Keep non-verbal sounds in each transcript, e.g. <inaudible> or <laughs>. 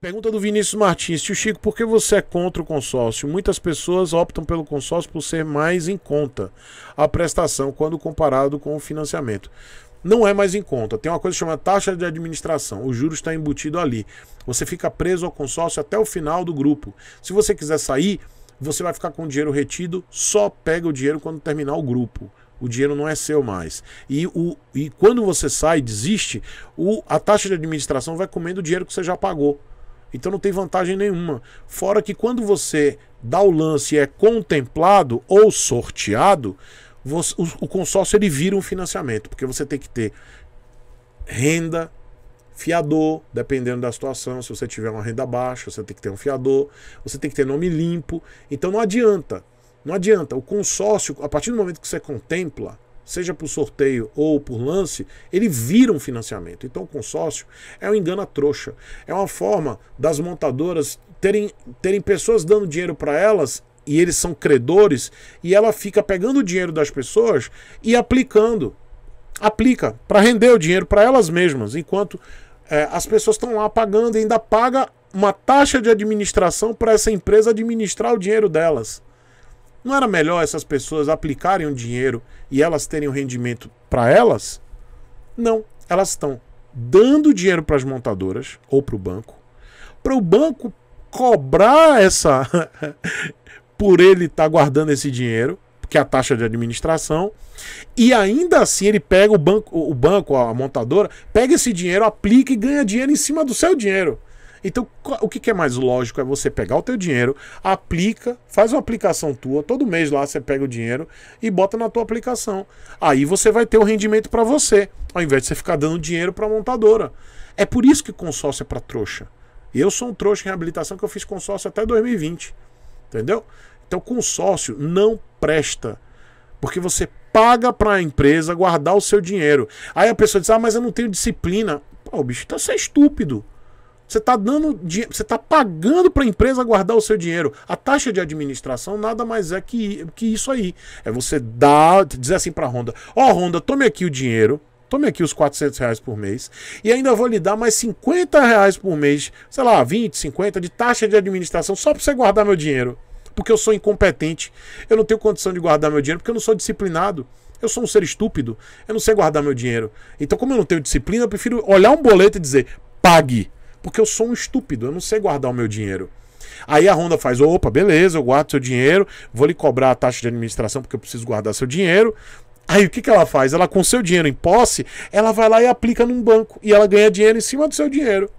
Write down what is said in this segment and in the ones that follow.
Pergunta do Vinícius Martins. Tio Chico, por que você é contra o consórcio? Muitas pessoas optam pelo consórcio por ser mais em conta a prestação quando comparado com o financiamento. Não é mais em conta. Tem uma coisa chamada taxa de administração. O juros está embutido ali. Você fica preso ao consórcio até o final do grupo. Se você quiser sair, você vai ficar com o dinheiro retido. Só pega o dinheiro quando terminar o grupo o dinheiro não é seu mais. E, o, e quando você sai, desiste, o, a taxa de administração vai comendo o dinheiro que você já pagou. Então não tem vantagem nenhuma. Fora que quando você dá o lance e é contemplado ou sorteado, você, o, o consórcio ele vira um financiamento, porque você tem que ter renda, fiador, dependendo da situação. Se você tiver uma renda baixa, você tem que ter um fiador, você tem que ter nome limpo. Então não adianta não adianta, o consórcio, a partir do momento que você contempla, seja por sorteio ou por lance, ele vira um financiamento. Então o consórcio é um engana trouxa. É uma forma das montadoras terem, terem pessoas dando dinheiro para elas e eles são credores e ela fica pegando o dinheiro das pessoas e aplicando. Aplica para render o dinheiro para elas mesmas, enquanto é, as pessoas estão lá pagando e ainda paga uma taxa de administração para essa empresa administrar o dinheiro delas. Não era melhor essas pessoas aplicarem o dinheiro e elas terem o um rendimento para elas? Não, elas estão dando dinheiro para as montadoras ou para o banco, para o banco cobrar essa <laughs> por ele estar tá guardando esse dinheiro, que é a taxa de administração, e ainda assim ele pega o banco, o banco, a montadora, pega esse dinheiro, aplica e ganha dinheiro em cima do seu dinheiro. Então, o que, é mais lógico é você pegar o teu dinheiro, aplica, faz uma aplicação tua, todo mês lá você pega o dinheiro e bota na tua aplicação. Aí você vai ter o um rendimento para você, ao invés de você ficar dando dinheiro para a montadora. É por isso que consórcio é para trouxa. Eu sou um trouxa em reabilitação que eu fiz consórcio até 2020. Entendeu? Então, consórcio não presta. Porque você paga para a empresa guardar o seu dinheiro. Aí a pessoa diz: Ah, mas eu não tenho disciplina. Pô, bicho, tá você é estúpido. Você está dando, você está pagando para a empresa guardar o seu dinheiro. A taxa de administração nada mais é que, que isso aí. É você dar, dizer assim para a Honda: "Ó, oh, Honda, tome aqui o dinheiro, tome aqui os 400 reais por mês e ainda vou lhe dar mais 50 reais por mês, sei lá, 20, 50 de taxa de administração só para você guardar meu dinheiro, porque eu sou incompetente, eu não tenho condição de guardar meu dinheiro porque eu não sou disciplinado, eu sou um ser estúpido, eu não sei guardar meu dinheiro. Então, como eu não tenho disciplina, eu prefiro olhar um boleto e dizer pague porque eu sou um estúpido, eu não sei guardar o meu dinheiro. Aí a Honda faz: opa, beleza, eu guardo seu dinheiro, vou lhe cobrar a taxa de administração porque eu preciso guardar seu dinheiro. Aí o que, que ela faz? Ela, com seu dinheiro em posse, ela vai lá e aplica num banco e ela ganha dinheiro em cima do seu dinheiro.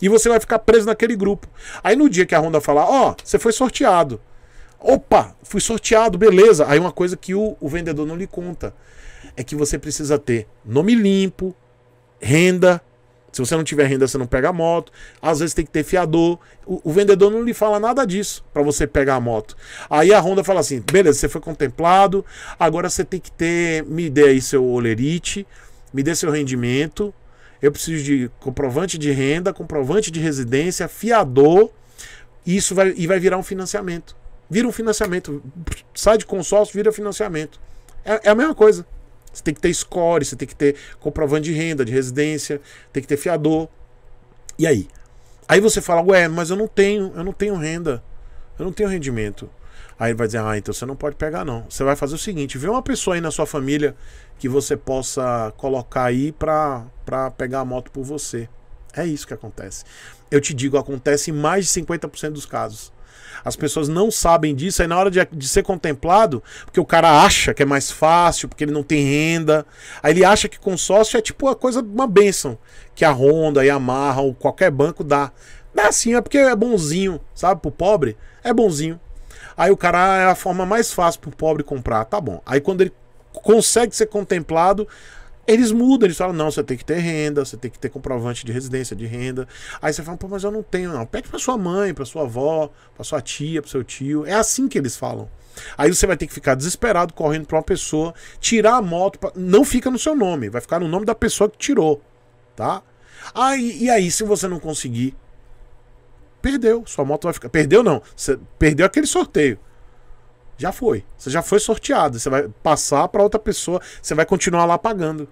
E você vai ficar preso naquele grupo. Aí no dia que a Honda falar: ó, oh, você foi sorteado. Opa, fui sorteado, beleza. Aí uma coisa que o, o vendedor não lhe conta é que você precisa ter nome limpo, renda, se você não tiver renda, você não pega a moto. Às vezes tem que ter fiador. O, o vendedor não lhe fala nada disso para você pegar a moto. Aí a Honda fala assim: beleza, você foi contemplado, agora você tem que ter. Me dê aí seu olerite, me dê seu rendimento. Eu preciso de comprovante de renda, comprovante de residência, fiador. E isso vai, e vai virar um financiamento. Vira um financiamento. Sai de consórcio, vira financiamento. é, é a mesma coisa. Você tem que ter score, você tem que ter comprovante de renda, de residência, tem que ter fiador. E aí? Aí você fala, ué, mas eu não tenho, eu não tenho renda, eu não tenho rendimento. Aí ele vai dizer, ah, então você não pode pegar não. Você vai fazer o seguinte, vê uma pessoa aí na sua família que você possa colocar aí pra, pra pegar a moto por você. É isso que acontece. Eu te digo, acontece em mais de 50% dos casos. As pessoas não sabem disso. Aí na hora de, de ser contemplado, porque o cara acha que é mais fácil, porque ele não tem renda. Aí ele acha que consórcio é tipo uma coisa, uma benção. Que a Honda e a ou qualquer banco dá. Dá é sim, é porque é bonzinho, sabe? Pro pobre, é bonzinho. Aí o cara ah, é a forma mais fácil pro pobre comprar. Tá bom. Aí quando ele consegue ser contemplado, eles mudam, eles falam, não, você tem que ter renda, você tem que ter comprovante de residência, de renda. Aí você fala, pô, mas eu não tenho, não. Pede pra sua mãe, pra sua avó, pra sua tia, pro seu tio. É assim que eles falam. Aí você vai ter que ficar desesperado correndo pra uma pessoa, tirar a moto, pra... não fica no seu nome, vai ficar no nome da pessoa que tirou, tá? Aí, e aí, se você não conseguir, perdeu, sua moto vai ficar. Perdeu não, você perdeu aquele sorteio já foi. Você já foi sorteado. Você vai passar para outra pessoa. Você vai continuar lá pagando.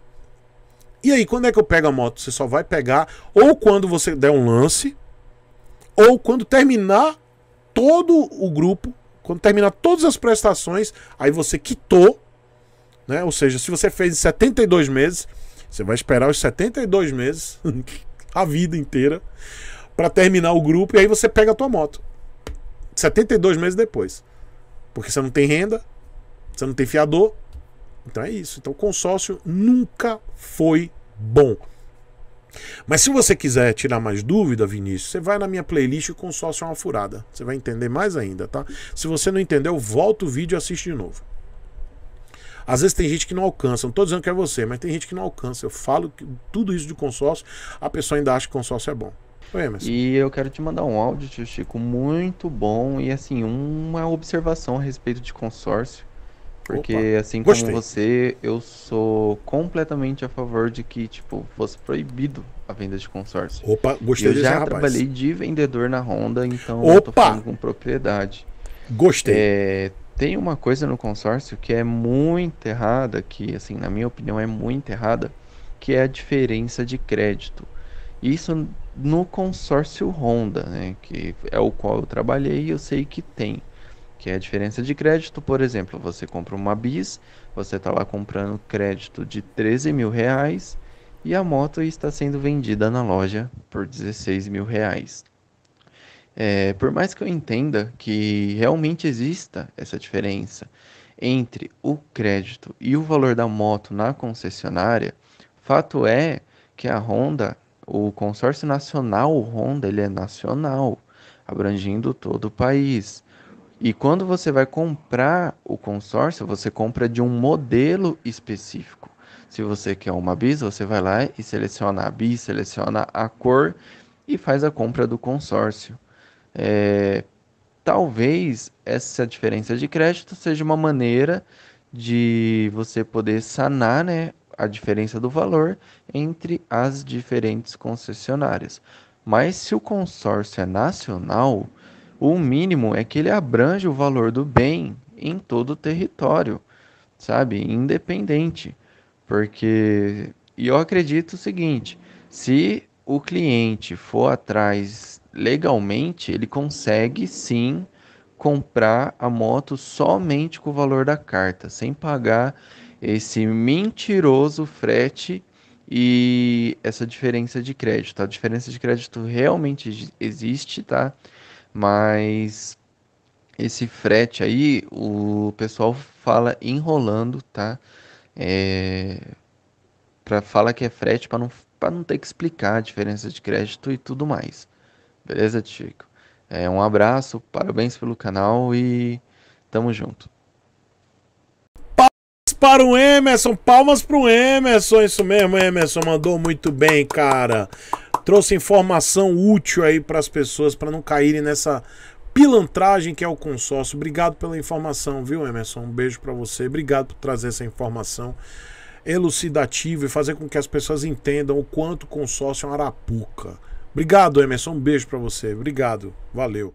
E aí, quando é que eu pego a moto? Você só vai pegar ou quando você der um lance, ou quando terminar todo o grupo, quando terminar todas as prestações, aí você quitou, né? Ou seja, se você fez em 72 meses, você vai esperar os 72 meses, <laughs> a vida inteira, para terminar o grupo e aí você pega a tua moto. 72 meses depois. Porque você não tem renda, você não tem fiador, então é isso. Então consórcio nunca foi bom. Mas se você quiser tirar mais dúvida, Vinícius, você vai na minha playlist Consórcio é uma furada. Você vai entender mais ainda, tá? Se você não entendeu, volta o vídeo e assiste de novo. Às vezes tem gente que não alcança, não estou dizendo que é você, mas tem gente que não alcança. Eu falo que tudo isso de consórcio, a pessoa ainda acha que consórcio é bom. Oi, e eu quero te mandar um áudio, tio Chico, muito bom e assim, uma observação a respeito de consórcio porque Opa, assim como gostei. você, eu sou completamente a favor de que, tipo, fosse proibido a venda de consórcio. Opa, gostei eu Eu já rapaz. trabalhei de vendedor na Honda, então Opa! eu tô falando com propriedade. Gostei. É, tem uma coisa no consórcio que é muito errada, que assim, na minha opinião é muito errada, que é a diferença de crédito. Isso no consórcio Honda, né, que é o qual eu trabalhei e eu sei que tem que é a diferença de crédito. Por exemplo, você compra uma bis, você está lá comprando crédito de 13 mil reais e a moto está sendo vendida na loja por 16 mil reais. É, por mais que eu entenda que realmente exista essa diferença entre o crédito e o valor da moto na concessionária, fato é que a Honda, o consórcio nacional Honda, ele é nacional, abrangindo todo o país. E quando você vai comprar o consórcio, você compra de um modelo específico. Se você quer uma bis, você vai lá e seleciona a bis, seleciona a cor e faz a compra do consórcio. É, talvez essa diferença de crédito seja uma maneira de você poder sanar né, a diferença do valor entre as diferentes concessionárias. Mas se o consórcio é nacional, o mínimo é que ele abrange o valor do bem em todo o território, sabe? Independente. Porque e eu acredito o seguinte: se o cliente for atrás legalmente, ele consegue sim comprar a moto somente com o valor da carta, sem pagar esse mentiroso frete e essa diferença de crédito. A diferença de crédito realmente existe, tá? Mas esse frete aí, o pessoal fala enrolando, tá? É... para fala que é frete para não, para não ter que explicar a diferença de crédito e tudo mais. Beleza, Chico? É, um abraço, parabéns pelo canal e tamo junto. Palmas para o Emerson, palmas para o Emerson, isso mesmo, Emerson mandou muito bem, cara trouxe informação útil aí para as pessoas, para não caírem nessa pilantragem que é o consórcio. Obrigado pela informação, viu, Emerson? Um beijo para você. Obrigado por trazer essa informação elucidativa e fazer com que as pessoas entendam o quanto o consórcio é uma arapuca. Obrigado, Emerson. Um beijo para você. Obrigado. Valeu.